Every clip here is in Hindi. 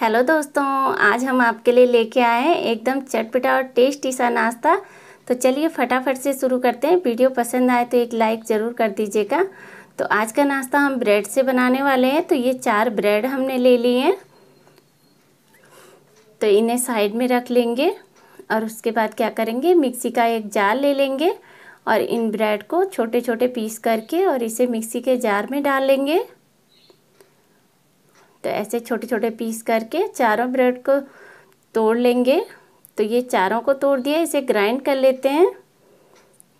हेलो दोस्तों आज हम आपके लिए लेके आए हैं एकदम चटपटा और टेस्टी सा नाश्ता तो चलिए फटाफट से शुरू करते हैं वीडियो पसंद आए तो एक लाइक ज़रूर कर दीजिएगा तो आज का नाश्ता हम ब्रेड से बनाने वाले हैं तो ये चार ब्रेड हमने ले लिए हैं तो इन्हें साइड में रख लेंगे और उसके बाद क्या करेंगे मिक्सी का एक जार ले लेंगे और इन ब्रेड को छोटे छोटे पीस करके और इसे मिक्सी के जार में डाल लेंगे तो ऐसे छोटे छोटे पीस करके चारों ब्रेड को तोड़ लेंगे तो ये चारों को तोड़ दिया इसे ग्राइंड कर लेते हैं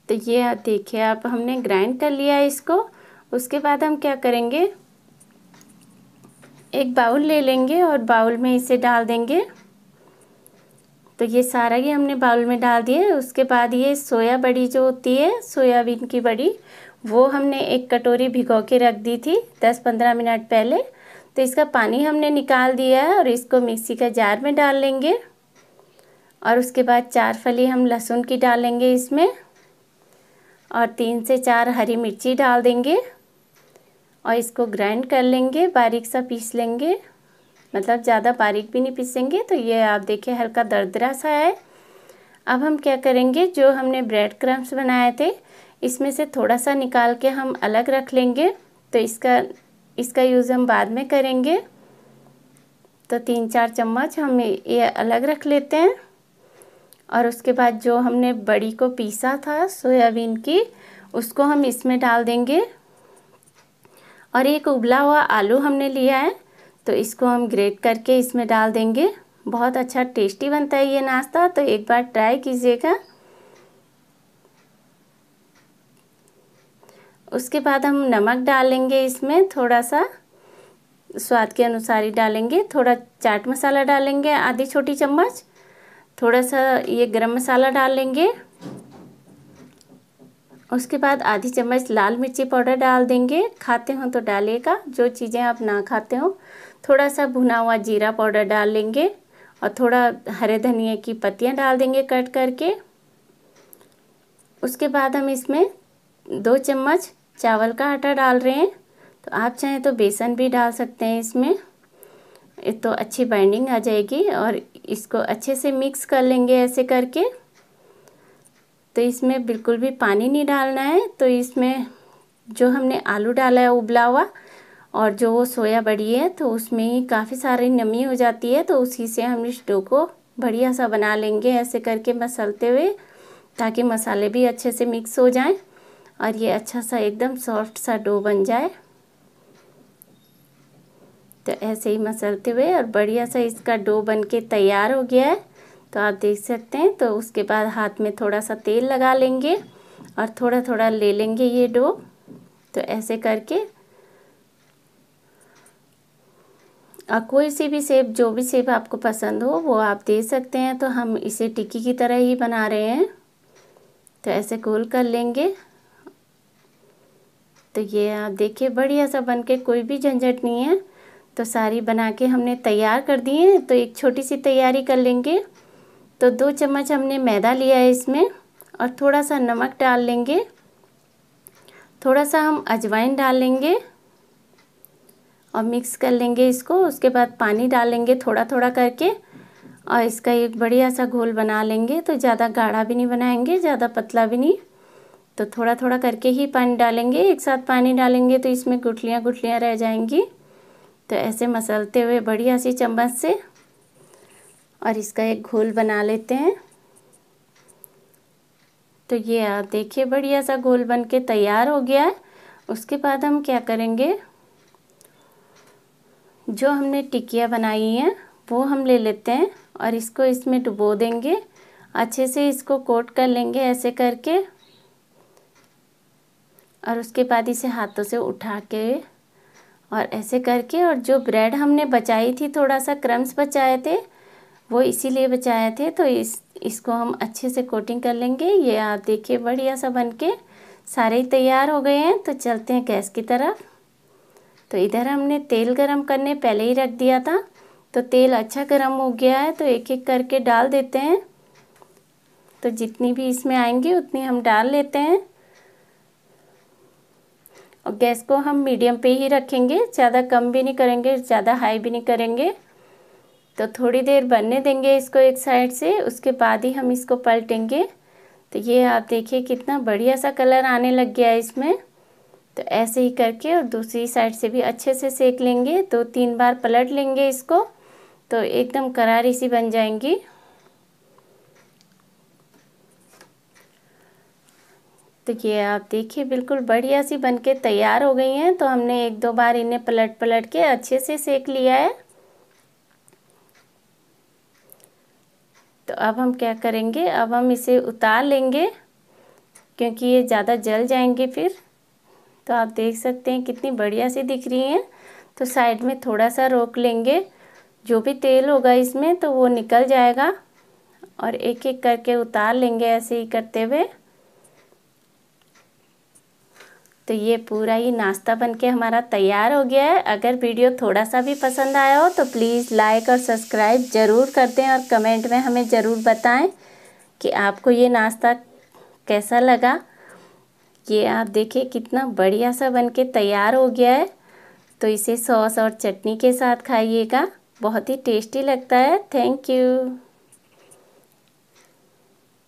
तो ये देखिए आप हमने ग्राइंड कर लिया है इसको उसके बाद हम क्या करेंगे एक बाउल ले लेंगे और बाउल में इसे डाल देंगे तो ये सारा ही हमने बाउल में डाल दिया उसके बाद ये सोया बड़ी जो होती है सोयाबीन की बड़ी वो हमने एक कटोरी भिगो के रख दी थी दस पंद्रह मिनट पहले तो इसका पानी हमने निकाल दिया है और इसको मिक्सी का जार में डाल लेंगे और उसके बाद चार फली हम लहसुन की डालेंगे इसमें और तीन से चार हरी मिर्ची डाल देंगे और इसको ग्राइंड कर लेंगे बारीक सा पीस लेंगे मतलब ज़्यादा बारीक भी नहीं पीसेंगे तो ये आप देखिए हल्का दरदरा सा है अब हम क्या करेंगे जो हमने ब्रेड क्रम्स बनाए थे इसमें से थोड़ा सा निकाल के हम अलग रख लेंगे तो इसका इसका यूज़ हम बाद में करेंगे तो तीन चार चम्मच हम ये अलग रख लेते हैं और उसके बाद जो हमने बड़ी को पीसा था सोयाबीन की उसको हम इसमें डाल देंगे और एक उबला हुआ आलू हमने लिया है तो इसको हम ग्रेट करके इसमें डाल देंगे बहुत अच्छा टेस्टी बनता है ये नाश्ता तो एक बार ट्राई कीजिएगा उसके बाद हम नमक डालेंगे इसमें थोड़ा सा स्वाद के अनुसार ही डालेंगे थोड़ा चाट मसाला डालेंगे आधी छोटी चम्मच थोड़ा सा ये गरम मसाला डालेंगे उसके बाद आधी चम्मच लाल मिर्ची पाउडर डाल देंगे खाते हो तो डालिएगा जो चीज़ें आप ना खाते हो थोड़ा सा भुना हुआ जीरा पाउडर डाल लेंगे और थोड़ा हरे धनिए की पत्तियाँ डाल देंगे कट करके उसके बाद हम इसमें दो चम्मच चावल का आटा डाल रहे हैं तो आप चाहें तो बेसन भी डाल सकते हैं इसमें तो अच्छी बाइंडिंग आ जाएगी और इसको अच्छे से मिक्स कर लेंगे ऐसे करके तो इसमें बिल्कुल भी पानी नहीं डालना है तो इसमें जो हमने आलू डाला है उबला हुआ और जो वो सोया बड़ी है तो उसमें ही काफ़ी सारी नमी हो जाती है तो उसी से हम इस डो को बढ़िया सा बना लेंगे ऐसे करके मसलते हुए ताकि मसाले भी अच्छे से मिक्स हो जाएं और ये अच्छा सा एकदम सॉफ्ट सा डो बन जाए तो ऐसे ही मसलते हुए और बढ़िया सा इसका डो बन के तैयार हो गया है तो आप देख सकते हैं तो उसके बाद हाथ में थोड़ा सा तेल लगा लेंगे और थोड़ा थोड़ा ले लेंगे ये डो तो ऐसे करके और कोई सी भी सेब जो भी सेब आपको पसंद हो वो आप दे सकते हैं तो हम इसे टिक्की की तरह ही बना रहे हैं तो ऐसे गोल कर लेंगे तो ये आप देखिए बढ़िया सा बन के कोई भी झंझट नहीं है तो सारी बना के हमने तैयार कर दिए हैं तो एक छोटी सी तैयारी कर लेंगे तो दो चम्मच हमने मैदा लिया है इसमें और थोड़ा सा नमक डाल लेंगे थोड़ा सा हम अजवाइन डाल लेंगे और मिक्स कर लेंगे इसको उसके बाद पानी डालेंगे थोड़ा थोड़ा करके और इसका एक बढ़िया सा घोल बना लेंगे तो ज़्यादा गाढ़ा भी नहीं बनाएंगे ज़्यादा पतला भी नहीं तो थोड़ा थोड़ा करके ही पानी डालेंगे एक साथ पानी डालेंगे तो इसमें गुठलियाँ गुठलियाँ रह जाएंगी तो ऐसे मसलते हुए बढ़िया सी चम्मच से और इसका एक घोल बना लेते हैं तो ये आप देखिए बढ़िया सा घोल बन के तैयार हो गया है उसके बाद हम क्या करेंगे जो हमने टिकिया बनाई है वो हम ले लेते हैं और इसको इसमें डुबो देंगे अच्छे से इसको कोट कर लेंगे ऐसे करके और उसके बाद इसे हाथों से उठा के और ऐसे करके और जो ब्रेड हमने बचाई थी थोड़ा सा क्रम्स बचाए थे वो इसीलिए बचाए थे तो इस इसको हम अच्छे से कोटिंग कर लेंगे ये आप देखिए बढ़िया सा बन के सारे ही तैयार हो गए हैं तो चलते हैं गैस की तरफ तो इधर हमने तेल गरम करने पहले ही रख दिया था तो तेल अच्छा गरम हो गया है तो एक एक करके डाल देते हैं तो जितनी भी इसमें आएंगी उतनी हम डाल लेते हैं और गैस को हम मीडियम पे ही रखेंगे ज़्यादा कम भी नहीं करेंगे ज़्यादा हाई भी नहीं करेंगे तो थोड़ी देर बनने देंगे इसको एक साइड से उसके बाद ही हम इसको पलटेंगे तो ये आप देखिए कितना बढ़िया सा कलर आने लग गया है इसमें तो ऐसे ही करके और दूसरी साइड से भी अच्छे से सेक लेंगे दो तीन बार पलट लेंगे इसको तो एकदम करारी सी बन जाएंगी तो ये आप देखिए बिल्कुल बढ़िया सी बनके तैयार हो गई हैं तो हमने एक दो बार इन्हें पलट पलट के अच्छे से सेक लिया है तो अब हम क्या करेंगे अब हम इसे उतार लेंगे क्योंकि ये ज़्यादा जल जाएंगे फिर तो आप देख सकते हैं कितनी बढ़िया सी दिख रही हैं तो साइड में थोड़ा सा रोक लेंगे जो भी तेल होगा इसमें तो वो निकल जाएगा और एक एक करके उतार लेंगे ऐसे ही करते हुए तो ये पूरा ही नाश्ता बनके हमारा तैयार हो गया है अगर वीडियो थोड़ा सा भी पसंद आया हो तो प्लीज़ लाइक और सब्सक्राइब ज़रूर कर दें और कमेंट में हमें ज़रूर बताएं कि आपको ये नाश्ता कैसा लगा ये आप देखिए कितना बढ़िया सा बनके तैयार हो गया है तो इसे सॉस और चटनी के साथ खाइएगा बहुत ही टेस्टी लगता है थैंक यू